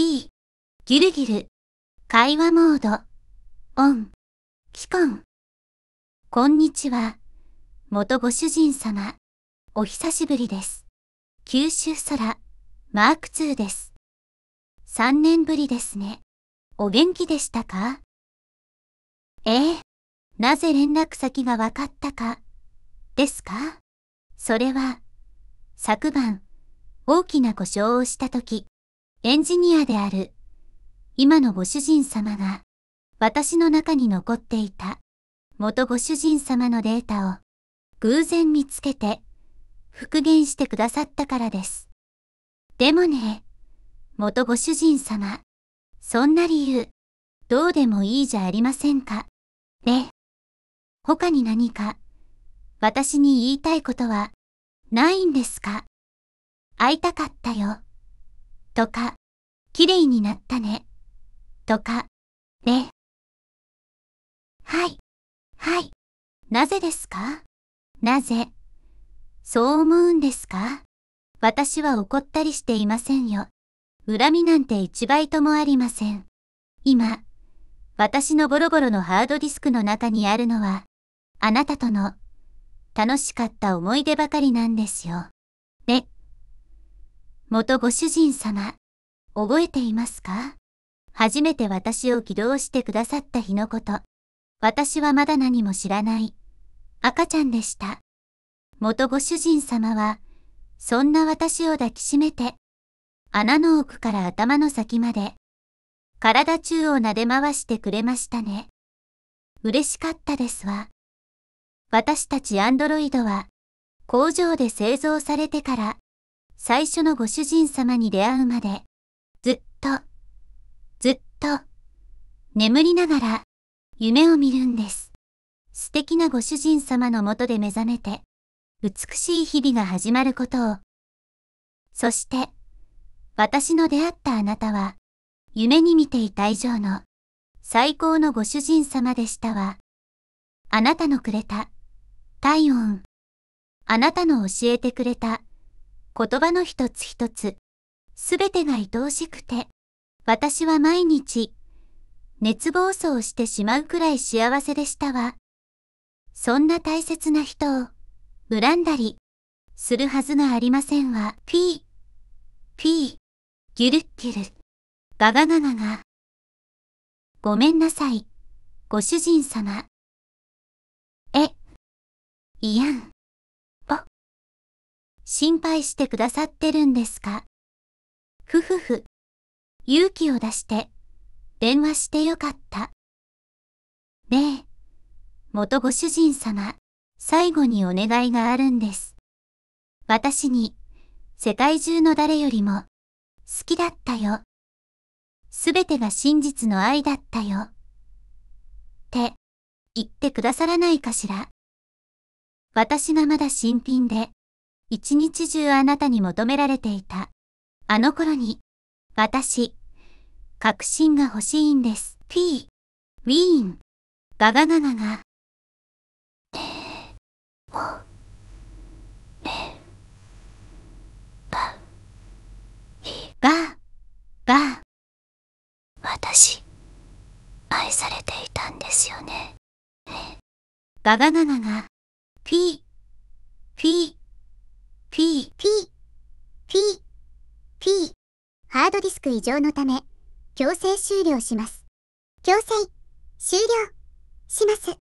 ーギルギル、会話モード、オン、期間。こんにちは。元ご主人様、お久しぶりです。九州空、マーク2です。3年ぶりですね。お元気でしたかええ、なぜ連絡先が分かったか、ですかそれは、昨晩、大きな故障をしたとき、エンジニアである、今のご主人様が、私の中に残っていた、元ご主人様のデータを、偶然見つけて、復元してくださったからです。でもね、元ご主人様、そんな理由、どうでもいいじゃありませんか。ね。他に何か、私に言いたいことは、ないんですか会いたかったよ。とか、綺麗になったね、とか、ね。はい、はい。なぜですかなぜ、そう思うんですか私は怒ったりしていませんよ。恨みなんて一倍ともありません。今、私のボロボロのハードディスクの中にあるのは、あなたとの楽しかった思い出ばかりなんですよ。元ご主人様、覚えていますか初めて私を起動してくださった日のこと。私はまだ何も知らない。赤ちゃんでした。元ご主人様は、そんな私を抱きしめて、穴の奥から頭の先まで、体中を撫で回してくれましたね。嬉しかったですわ。私たちアンドロイドは、工場で製造されてから、最初のご主人様に出会うまで、ずっと、ずっと、眠りながら、夢を見るんです。素敵なご主人様のもとで目覚めて、美しい日々が始まることを。そして、私の出会ったあなたは、夢に見ていた以上の、最高のご主人様でしたわ。あなたのくれた、体温。あなたの教えてくれた、言葉の一つ一つ、すべてが愛おしくて、私は毎日、熱暴走してしまうくらい幸せでしたわ。そんな大切な人を、恨んだり、するはずがありませんわ。ピー、ピー、ギュルッギュル、ガガガガガ。ごめんなさい、ご主人様。え、いやん。心配してくださってるんですかふふふ。勇気を出して、電話してよかった。ねえ、元ご主人様、最後にお願いがあるんです。私に、世界中の誰よりも、好きだったよ。すべてが真実の愛だったよ。って、言ってくださらないかしら。私がまだ新品で、一日中あなたに求められていた。あの頃に、私、確信が欲しいんです。P、ウィーン、ガガガガガ。ねえ、もねえ、ば、い、ば、ば。私、愛されていたんですよね。ねガガガガガ、ピー、ピー。異常のため、強制終了します。強制、終了、します。